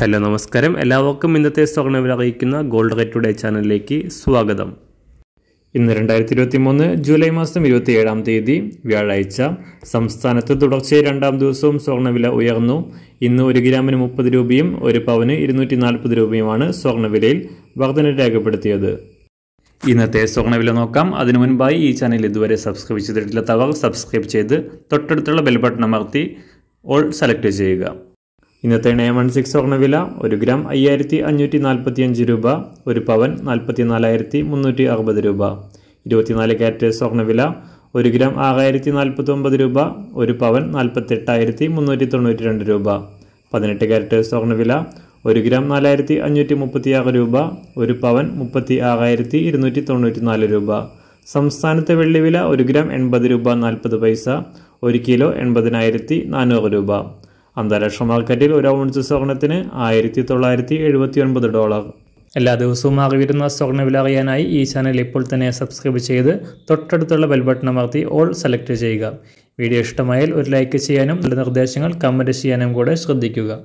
hello നമസ്കാരം എല്ലാവർക്കും ഇന്നത്തെ സ്വർണ്ണവിൽ അറിയിക്കുന്ന ഗോൾഡ് റേറ്റ് ടുഡേ ചാനലിലേക്ക് സ്വാഗതം ഇന്ന് രണ്ടായിരത്തി ഇരുപത്തി മൂന്ന് ജൂലൈ മാസം ഇരുപത്തി ഏഴാം തീയതി വ്യാഴാഴ്ച സംസ്ഥാനത്ത് തുടർച്ചയായി രണ്ടാം ദിവസവും സ്വർണ്ണവില ഉയർന്നു ഇന്ന് ഒരു ഗ്രാമിന് മുപ്പത് രൂപയും ഒരു പവന് ഇരുന്നൂറ്റി നാൽപ്പത് രൂപയുമാണ് സ്വർണ്ണവിലയിൽ വർധന രേഖപ്പെടുത്തിയത് ഇന്നത്തെ സ്വർണ്ണവില നോക്കാം അതിനു മുൻപായി ഈ ചാനൽ ഇതുവരെ സബ്സ്ക്രൈബ് ചെയ്തിട്ടില്ലാത്തവർ സബ്സ്ക്രൈബ് ചെയ്ത് തൊട്ടടുത്തുള്ള ബെൽബട്ടൺ അമർത്തി ഓൾ സെലക്ട് ചെയ്യുക ഇന്നത്തെ നയൻ വൺ സിക്സ് സ്വർണ്ണവില ഒരു ഗ്രാം അയ്യായിരത്തി അഞ്ഞൂറ്റി നാൽപ്പത്തിയഞ്ച് രൂപ ഒരു പവൻ നാൽപ്പത്തി നാലായിരത്തി മുന്നൂറ്റി അറുപത് രൂപ ഇരുപത്തിനാല് ക്യാരറ്റ് സ്വർണ്ണവില ഒരു ഗ്രാം ആറായിരത്തി നാൽപ്പത്തി ഒമ്പത് രൂപ ഒരു പവൻ നാൽപ്പത്തി എട്ടായിരത്തി മുന്നൂറ്റി തൊണ്ണൂറ്റി രണ്ട് രൂപ പതിനെട്ട് ക്യാരറ്റ് സ്വർണ്ണവില ഒരു ഗ്രാം നാലായിരത്തി അഞ്ഞൂറ്റി മുപ്പത്തി ആറ് രൂപ ഒരു പവൻ മുപ്പത്തി ആറായിരത്തി ഇരുന്നൂറ്റി തൊണ്ണൂറ്റി നാല് രൂപ സംസ്ഥാനത്തെ വെള്ളിവില ഒരു ഗ്രാം എൺപത് രൂപ നാൽപ്പത് പൈസ ഒരു കിലോ എൺപതിനായിരത്തി നാനൂറ് രൂപ അന്താരാഷ്ട്ര മാർക്കറ്റിൽ ഒരു ഔൺസ് സ്വർണത്തിന് ആയിരത്തി തൊള്ളായിരത്തി എഴുപത്തി ഒൻപത് ഡോളർ എല്ലാ ദിവസവും അറിവിരുന്ന വില അറിയാനായി ഈ ചാനൽ ഇപ്പോൾ തന്നെ സബ്സ്ക്രൈബ് ചെയ്ത് തൊട്ടടുത്തുള്ള ബെൽ അമർത്തി ഓൾ സെലക്ട് ചെയ്യുക വീഡിയോ ഇഷ്ടമായാൽ ഒരു ലൈക്ക് ചെയ്യാനും നല്ല നിർദ്ദേശങ്ങൾ കമൻറ്റ് ചെയ്യാനും കൂടെ ശ്രദ്ധിക്കുക